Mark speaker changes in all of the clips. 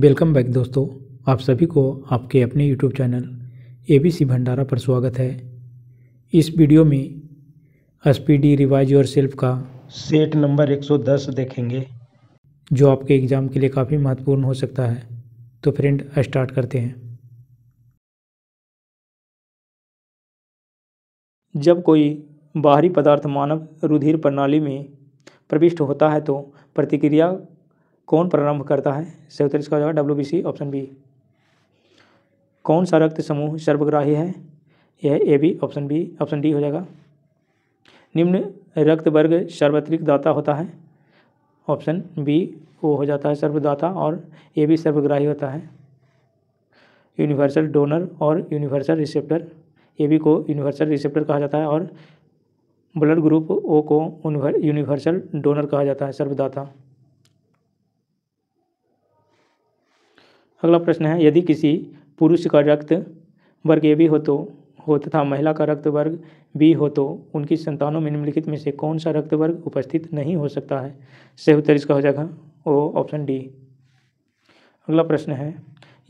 Speaker 1: welcome back दोस्तों आप सभी को आपके अपने यूट्यूब चैनल एबीसी भंडारा पर स्वागत है इस वीडियो में डी रिवाइज योर सेल्फ का सेट नंबर 110 देखेंगे जो आपके एग्ज़ाम के लिए काफ़ी महत्वपूर्ण हो सकता है तो फ्रेंड स्टार्ट करते हैं जब कोई बाहरी पदार्थ मानव रुधिर प्रणाली में प्रविष्ट होता है तो प्रतिक्रिया कौन प्रारंभ करता है सही उत्तर इसका हो जाएगा W B C option B कौन सा रक्त समूह सर्वग्राही है यह A B option B option D हो जाएगा निम्न रक्त वर्ग सार्वत्रिक दाता होता है ऑप्शन बी वो हो जाता है सर्वदाता और ए बी सर्वग्राही होता है यूनिवर्सल डोनर और यूनिवर्सल रिसेप्टर ए बी को यूनिवर्सल रिसेप्टर कहा जाता है और ब्लड ग्रुप ओ को यूनिवर्सल डोनर कहा जाता है सर्वदाता अगला प्रश्न है यदि किसी पुरुष का रक्त वर्ग ए बी हो तो हो तथा महिला का रक्त वर्ग बी हो तो उनकी संतानों में निम्नलिखित में से कौन सा रक्त वर्ग उपस्थित नहीं हो सकता है सही उत्तर इसका हो जाएगा ओ ऑप्शन डी अगला प्रश्न है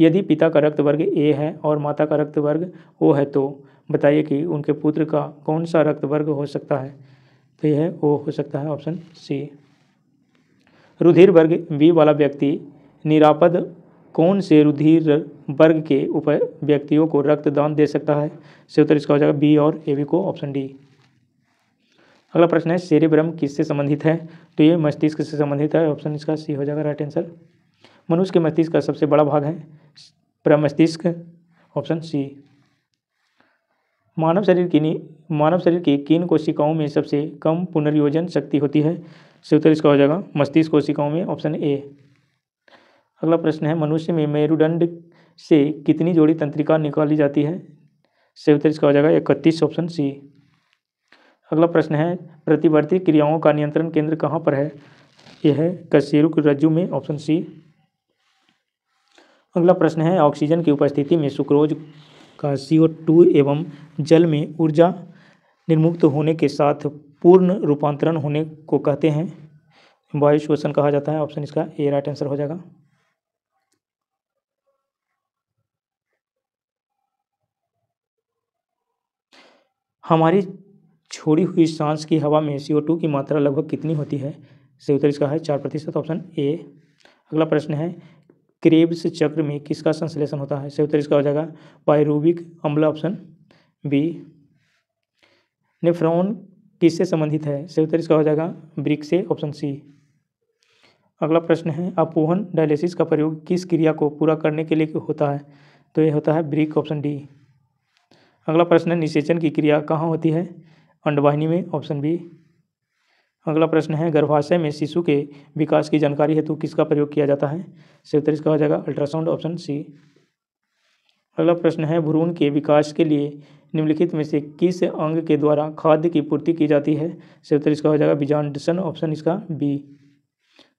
Speaker 1: यदि पिता का रक्त वर्ग ए है और माता का रक्त वर्ग ओ है तो बताइए कि उनके पुत्र का कौन सा रक्त वर्ग हो सकता है तो यह ओ हो सकता है ऑप्शन सी रुधिर वर्ग बी वाला व्यक्ति निरापद कौन से रुधिर वर्ग के उप व्यक्तियों को रक्तदान दे सकता है से उत्तर इसका हो जाएगा बी और ए बी को ऑप्शन डी अगला प्रश्न है सेरेब्रम किससे संबंधित है तो ये मस्तिष्क से संबंधित है ऑप्शन इसका सी हो जाएगा राइट आंसर मनुष्य के मस्तिष्क का सबसे बड़ा भाग है प्रमस्तिष्क ऑप्शन सी मानव शरीर की मानव शरीर की किन कोशिकाओं में सबसे कम पुनर्योजन शक्ति होती है से उत्तर इसका हो जाएगा मस्तिष्क कोशिकाओं में ऑप्शन ए अगला प्रश्न है मनुष्य में मेरुदंड से कितनी जोड़ी तंत्रिका निकाली जाती है सही उत्तर इसका हो जाएगा इकतीस ऑप्शन सी अगला प्रश्न है प्रतिवर्ती क्रियाओं का नियंत्रण केंद्र कहाँ पर है यह है कशेरुक रज्जु में ऑप्शन सी अगला प्रश्न है ऑक्सीजन की उपस्थिति में सुक्रोज का टू एवं जल में ऊर्जा निर्मुक्त होने के साथ पूर्ण रूपांतरण होने को कहते हैं वायु शोषण कहा जाता है ऑप्शन इसका ए राइट आंसर हो जाएगा हमारी छोड़ी हुई सांस की हवा में सी टू की मात्रा लगभग कितनी होती है सही उत्तर इसका है चार प्रतिशत ऑप्शन ए अगला प्रश्न है क्रेब्स चक्र में किसका संश्लेषण होता है सही उत्तर इसका हो जाएगा पायरूबिक अम्ल ऑप्शन बी नेफ्रॉन किससे संबंधित है सही उत्तर इसका हो जाएगा ब्रिक से ऑप्शन सी अगला प्रश्न है अपोहन डायलिसिस का प्रयोग किस क्रिया को पूरा करने के लिए होता है तो यह होता है ब्रिक ऑप्शन डी अगला प्रश्न है निषेचन की क्रिया कहाँ होती है अंडवाहिनी में ऑप्शन बी अगला प्रश्न है गर्भाशय में शिशु के विकास की जानकारी हेतु किसका प्रयोग किया जाता है सैंतीस हो जाएगा अल्ट्रासाउंड ऑप्शन सी अगला प्रश्न है भ्रूण के विकास के लिए निम्नलिखित में से किस अंग के द्वारा खाद्य की पूर्ति की जाती है सैंतीस हो जाएगा बीजांडसन ऑप्शन इसका बी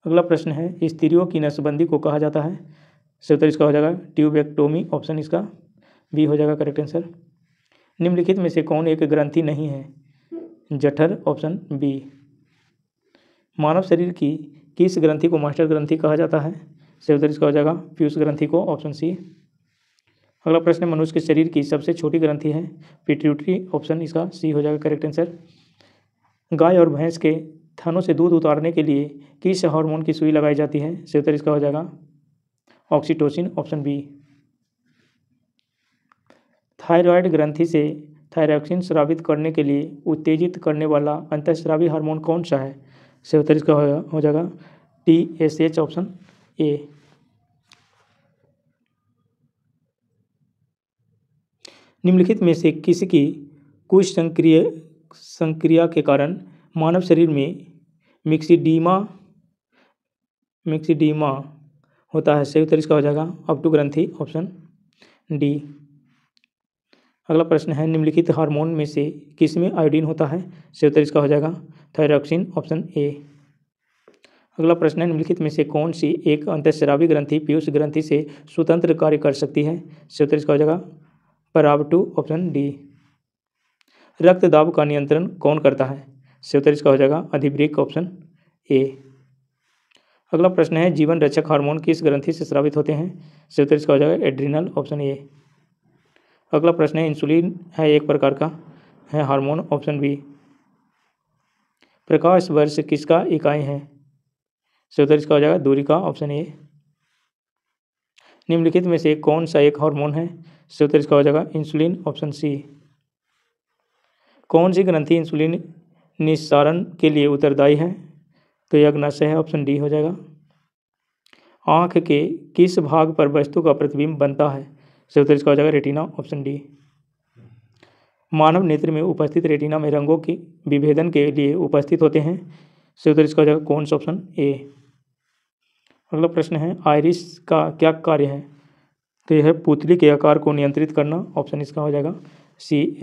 Speaker 1: अगला प्रश्न है स्त्रियों की नसबंदी को कहा जाता है सैंतीस का हो जाएगा ट्यूबेक्टोमी ऑप्शन इसका बी हो जाएगा करेक्ट आंसर निम्नलिखित में से कौन एक ग्रंथि नहीं है जठर ऑप्शन बी मानव शरीर की किस ग्रंथि को मास्टर ग्रंथि कहा जाता है सही उत्तर इसका हो जाएगा पीयूष ग्रंथि को ऑप्शन सी अगला प्रश्न मनुष्य के शरीर की सबसे छोटी ग्रंथि है पिट्यूटरी ऑप्शन इसका सी हो जाएगा करेक्ट आंसर गाय और भैंस के थनों से दूध उतारने के लिए किस हार्मोन की सुई लगाई जाती है सही उत्तर इसका हो जाएगा ऑक्सीटोसिन ऑप्शन बी थायराइड ग्रंथि से थायरॉक्सिन स्रावित करने के लिए उत्तेजित करने वाला अंतस्रावी हार्मोन कौन सा है से उत्तर इसका हो जाएगा T S H option A निम्नलिखित में से की कुछ संक्रिय संक्रिया के कारण मानव शरीर में मिक्सिडीमा मिक्सिडीमा होता है सही उत्तर इसका हो जाएगा अपटू ग्रंथी ग्रंथि ऑप्शन डी अगला प्रश्न है निम्नलिखित हार्मोन में से किस में आयोडीन होता है सही उत्तर इसका हो जाएगा थायरॉक्सिन ऑप्शन ए अगला प्रश्न है निम्नलिखित में से कौन सी एक अंतश्रावी ग्रंथि पीयूष ग्रंथि से स्वतंत्र कार्य कर सकती है सही उत्तर इसका हो जाएगा पराब टू ऑप्शन डी रक्त दाब का नियंत्रण कौन करता है सही उत्तर इसका हो जाएगा अधिब्रेक ऑप्शन ए अगला प्रश्न है जीवन रक्षक हार्मोन किस ग्रंथि से स्रावित होते हैं सही उत्तर इसका हो जाएगा एड्रीनल ऑप्शन ए अगला प्रश्न है इंसुलिन है एक प्रकार का है हार्मोन ऑप्शन बी प्रकाश वर्ष किसका इकाई है सोतर इसका हो जाएगा दूरी का ऑप्शन ए निम्नलिखित में से कौन सा एक हार्मोन है सोतर इसका हो जाएगा इंसुलिन ऑप्शन सी कौन सी ग्रंथि इंसुलिन निस्सारण के लिए उत्तरदायी है तो यह अग्नाश है ऑप्शन डी हो जाएगा आँख के किस भाग पर वस्तु का प्रतिबिंब बनता है सही उत्तर इसका हो जाएगा रेटिना ऑप्शन डी मानव नेत्र में उपस्थित रेटिना में रंगों के विभेदन के लिए उपस्थित होते हैं सही उत्तर इसका हो जाएगा कौन सा ऑप्शन ए अगला प्रश्न है आयरिस का क्या कार्य है तो यह पुतली के आकार को नियंत्रित करना ऑप्शन इसका हो जाएगा सी